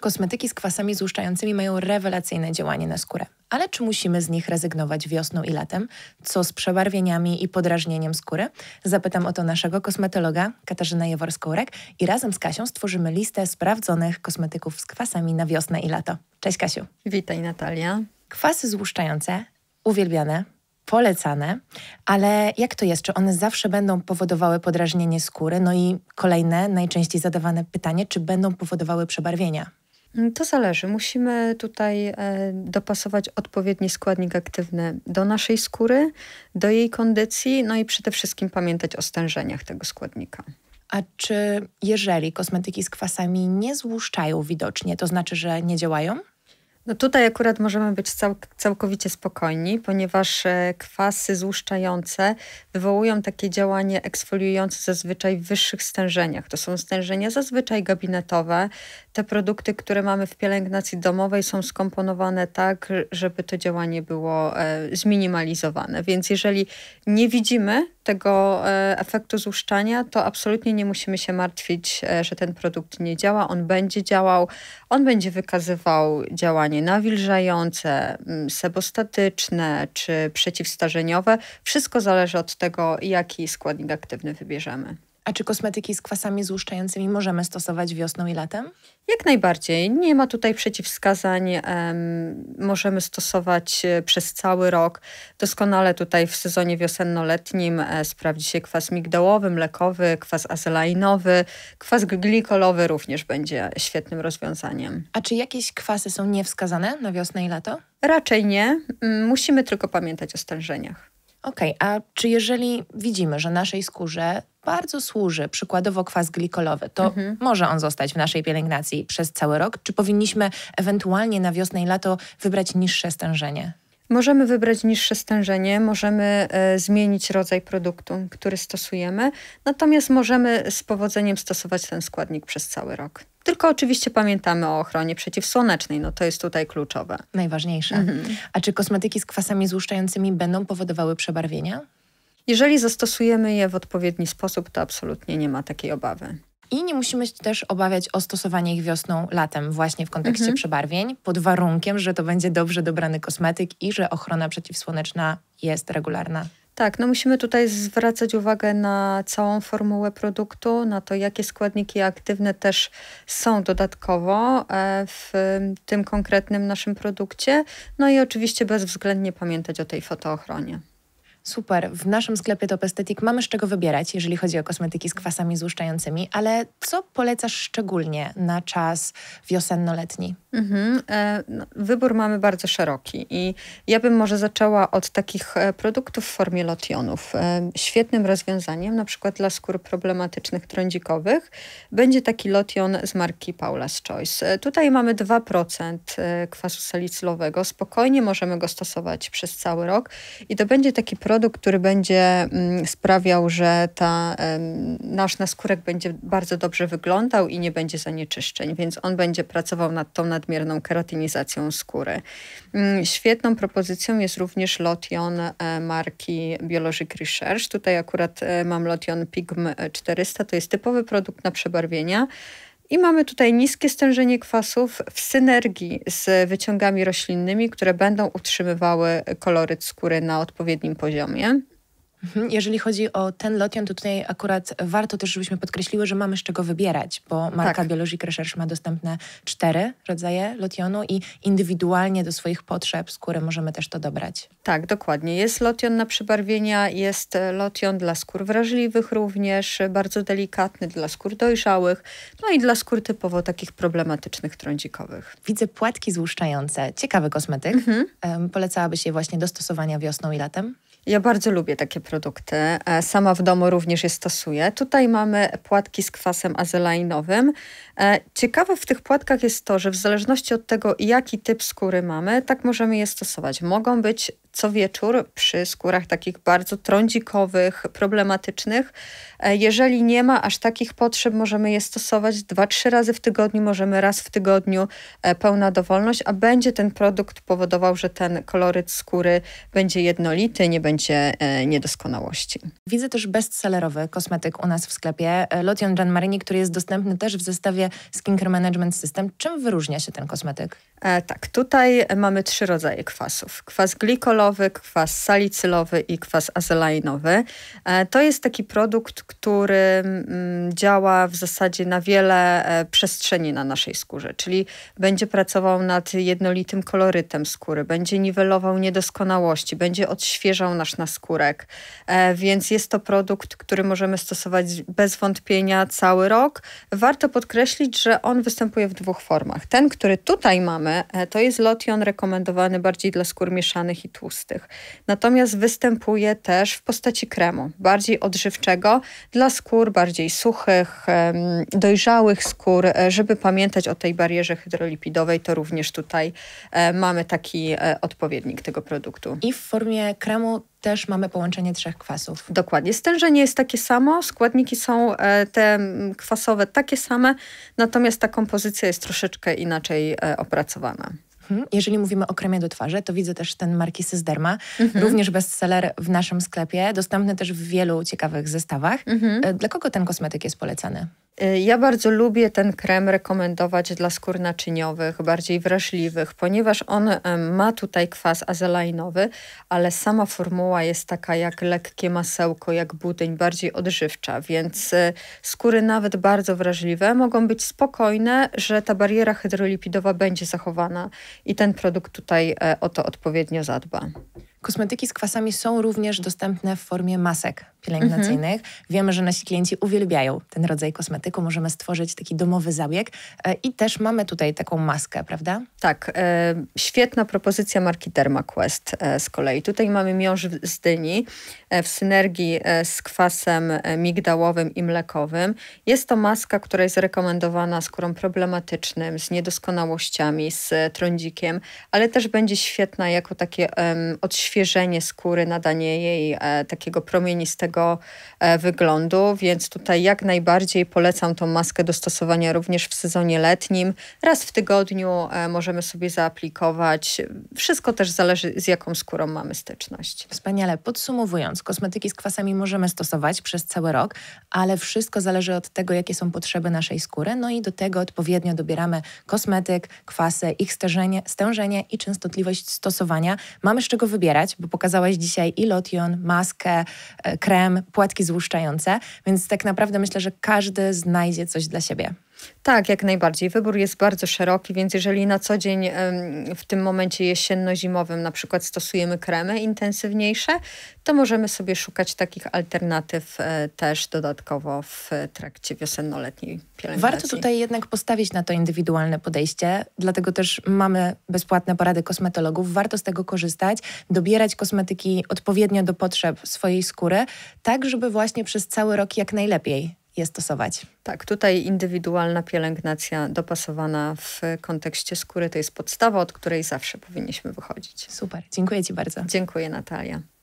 Kosmetyki z kwasami złuszczającymi mają rewelacyjne działanie na skórę. Ale czy musimy z nich rezygnować wiosną i latem? Co z przebarwieniami i podrażnieniem skóry? Zapytam o to naszego kosmetologa Katarzynę Jaworską-Rek i razem z Kasią stworzymy listę sprawdzonych kosmetyków z kwasami na wiosnę i lato. Cześć Kasiu. Witaj Natalia. Kwasy złuszczające, uwielbiane, polecane, ale jak to jest? Czy one zawsze będą powodowały podrażnienie skóry? No i kolejne, najczęściej zadawane pytanie, czy będą powodowały przebarwienia? Mm, to zależy. Musimy tutaj e, dopasować odpowiedni składnik aktywny do naszej skóry, do jej kondycji, no i przede wszystkim pamiętać o stężeniach tego składnika. A czy jeżeli kosmetyki z kwasami nie złuszczają widocznie, to znaczy, że nie działają? No tutaj akurat możemy być całkowicie spokojni, ponieważ e, kwasy złuszczające wywołują takie działanie eksfoliujące zazwyczaj w wyższych stężeniach. To są stężenia zazwyczaj gabinetowe. Te produkty, które mamy w pielęgnacji domowej są skomponowane tak, żeby to działanie było e, zminimalizowane. Więc jeżeli nie widzimy tego e, efektu złuszczania, to absolutnie nie musimy się martwić, e, że ten produkt nie działa. On będzie działał, on będzie wykazywał działanie nawilżające, mm, sebostatyczne czy przeciwstarzeniowe. Wszystko zależy od tego, jaki składnik aktywny wybierzemy. A czy kosmetyki z kwasami złuszczającymi możemy stosować wiosną i latem? Jak najbardziej. Nie ma tutaj przeciwwskazań. możemy stosować e, przez cały rok. Doskonale tutaj w sezonie wiosenno-letnim e, sprawdzi się kwas migdałowy, mlekowy, kwas azelainowy, kwas glikolowy również będzie świetnym rozwiązaniem. A czy jakieś kwasy są niewskazane na wiosnę i lato? Raczej nie. Musimy tylko pamiętać o stężeniach. Okej, okay, a czy jeżeli widzimy, że naszej skórze bardzo służy, przykładowo kwas glikolowy, to mhm. może on zostać w naszej pielęgnacji przez cały rok? Czy powinniśmy ewentualnie na wiosnę i lato wybrać niższe stężenie? Możemy wybrać niższe stężenie, możemy e, zmienić rodzaj produktu, który stosujemy, natomiast możemy z powodzeniem stosować ten składnik przez cały rok. Tylko oczywiście pamiętamy o ochronie przeciwsłonecznej, no to jest tutaj kluczowe. Najważniejsze. Mhm. A czy kosmetyki z kwasami złuszczającymi będą powodowały przebarwienia? Jeżeli zastosujemy je w odpowiedni sposób, to absolutnie nie ma takiej obawy. I nie musimy się też obawiać o stosowanie ich wiosną, latem, właśnie w kontekście mhm. przebarwień, pod warunkiem, że to będzie dobrze dobrany kosmetyk i że ochrona przeciwsłoneczna jest regularna. Tak, no musimy tutaj zwracać uwagę na całą formułę produktu, na to, jakie składniki aktywne też są dodatkowo e, w tym konkretnym naszym produkcie. No i oczywiście bezwzględnie pamiętać o tej fotoochronie. Super. W naszym sklepie Top Estetik mamy z czego wybierać, jeżeli chodzi o kosmetyki z kwasami złuszczającymi, ale co polecasz szczególnie na czas wiosenno-letni? Mhm. E, no, wybór mamy bardzo szeroki i ja bym może zaczęła od takich e, produktów w formie lotionów. E, świetnym rozwiązaniem, na przykład dla skór problematycznych trądzikowych, będzie taki lotion z marki Paula's Choice. Tutaj mamy 2% kwasu salicylowego. Spokojnie możemy go stosować przez cały rok i to będzie taki produkt, produkt, który będzie mm, sprawiał, że ta, nasz naskórek będzie bardzo dobrze wyglądał i nie będzie zanieczyszczeń, więc on będzie pracował nad tą nadmierną keratinizacją skóry. Mm, świetną propozycją jest również lotion e, marki Biologic Research. Tutaj akurat e, mam lotion Pigm 400, to jest typowy produkt na przebarwienia, i mamy tutaj niskie stężenie kwasów w synergii z wyciągami roślinnymi, które będą utrzymywały koloryt skóry na odpowiednim poziomie. Mhm. Jeżeli chodzi o ten lotion, to tutaj akurat warto też, żebyśmy podkreśliły, że mamy z czego wybierać, bo marka tak. Biologic Research ma dostępne cztery rodzaje lotionu i indywidualnie do swoich potrzeb skóry możemy też to dobrać. Tak, dokładnie. Jest lotion na przebarwienia, jest e, lotion dla skór wrażliwych również, bardzo delikatny dla skór dojrzałych, no i dla skór typowo takich problematycznych trądzikowych. Widzę płatki złuszczające. Ciekawy kosmetyk. Mhm. się polecałabyś je właśnie do stosowania wiosną i latem? Ja bardzo lubię takie produkty. E, sama w domu również je stosuję. Tutaj mamy płatki z kwasem azelainowym. E, ciekawe w tych płatkach jest to, że w zależności od tego, jaki typ skóry mamy, tak możemy je stosować. Mogą być co wieczór przy skórach takich bardzo trądzikowych, problematycznych. E, jeżeli nie ma aż takich potrzeb, możemy je stosować 2-3 razy w tygodniu, możemy raz w tygodniu e, pełna dowolność, a będzie ten produkt powodował, że ten koloryt skóry będzie jednolity, nie będzie e, niedoskonałości. Widzę też bestsellerowy kosmetyk u nas w sklepie, Lotion Gian Marini, który jest dostępny też w zestawie Skincare Management System. Czym wyróżnia się ten kosmetyk? E, tak, tutaj mamy trzy rodzaje kwasów. Kwas glikolowy, kwas salicylowy i kwas azelainowy. E, to jest taki produkt, który mm, działa w zasadzie na wiele e, przestrzeni na naszej skórze, czyli będzie pracował nad jednolitym kolorytem skóry, będzie niwelował niedoskonałości, będzie odświeżał nasz naskórek. E, więc jest to produkt, który możemy stosować bez wątpienia cały rok. Warto podkreślić, że on występuje w dwóch formach. Ten, który tutaj mamy, to jest lotion rekomendowany bardziej dla skór mieszanych i tłustych tłustych. Natomiast występuje też w postaci kremu, bardziej odżywczego dla skór bardziej suchych, dojrzałych skór, e, żeby pamiętać o tej barierze hydrolipidowej, to również tutaj e, mamy taki e, odpowiednik tego produktu. I w formie kremu też mamy połączenie trzech kwasów. Dokładnie. Stężenie jest takie samo, składniki są te kwasowe takie same, natomiast ta kompozycja jest troszeczkę inaczej opracowana. Mhm. Jeżeli mówimy o kremie do twarzy, to widzę też ten marki Sysderma, mhm. również bestseller w naszym sklepie, dostępny też w wielu ciekawych zestawach. Mhm. E, dla kogo ten kosmetyk jest polecany? Y, ja bardzo lubię ten krem rekomendować dla skór naczyniowych, bardziej wrażliwych, ponieważ on ma tutaj kwas azelainowy, ale sama formuła jest taka jak lekkie masełko, jak budyń, bardziej odżywcza, więc y, skóry nawet bardzo wrażliwe mogą być spokojne, że ta bariera hydrolipidowa będzie zachowana i ten produkt tutaj e, o to odpowiednio zadba. Kosmetyki z kwasami są również dostępne w formie masek pielęgnacyjnych. Mm Wiemy, że nasi klienci uwielbiają ten rodzaj kosmetyku. Możemy stworzyć taki domowy zabieg e, i też mamy tutaj taką maskę, prawda? Tak. E, świetna propozycja marki DermaQuest e, z kolei. Tutaj mamy miąższ z dyni e, w synergii e, z kwasem e, migdałowym i mlekowym. Jest to maska, która jest rekomendowana skórą problematycznym, z niedoskonałościami, z trądzikiem, ale też będzie świetna jako takie um, odświeżenie odświeżenie skóry, nadanie jej e, takiego promienistego e, wyglądu, więc tutaj jak najbardziej polecam tą maskę do stosowania również w sezonie letnim. Raz w tygodniu e, możemy sobie zaaplikować. Wszystko też zależy z jaką skórą mamy styczność. Wspaniale. Podsumowując, kosmetyki z kwasami możemy stosować przez cały rok, ale wszystko zależy od tego, jakie są potrzeby naszej skóry, no i do tego odpowiednio dobieramy kosmetyk, kwasy, ich stężenie, stężenie i częstotliwość stosowania. Mamy z czego wybierać bo pokazałaś dzisiaj i lotion, maskę, e, krem, płatki złuszczające, więc tak naprawdę myślę, że każdy znajdzie coś dla siebie. Tak, jak najbardziej. Wybór jest bardzo szeroki, więc jeżeli na co dzień w tym momencie jesienno-zimowym na przykład stosujemy kremy intensywniejsze, to możemy sobie szukać takich alternatyw e, też dodatkowo w trakcie wiosenno wiosenno-letniej pielęgnacji. Warto tutaj jednak postawić na to indywidualne podejście, dlatego też mamy bezpłatne porady kosmetologów. Warto z tego korzystać, dobierać kosmetyki odpowiednio do potrzeb swojej skóry, tak żeby właśnie przez cały rok jak najlepiej je stosować. Tak, tutaj indywidualna pielęgnacja dopasowana w kontekście skóry to jest podstawa, od której zawsze powinniśmy wychodzić. Super, dziękuję Ci bardzo. Dziękuję Natalia.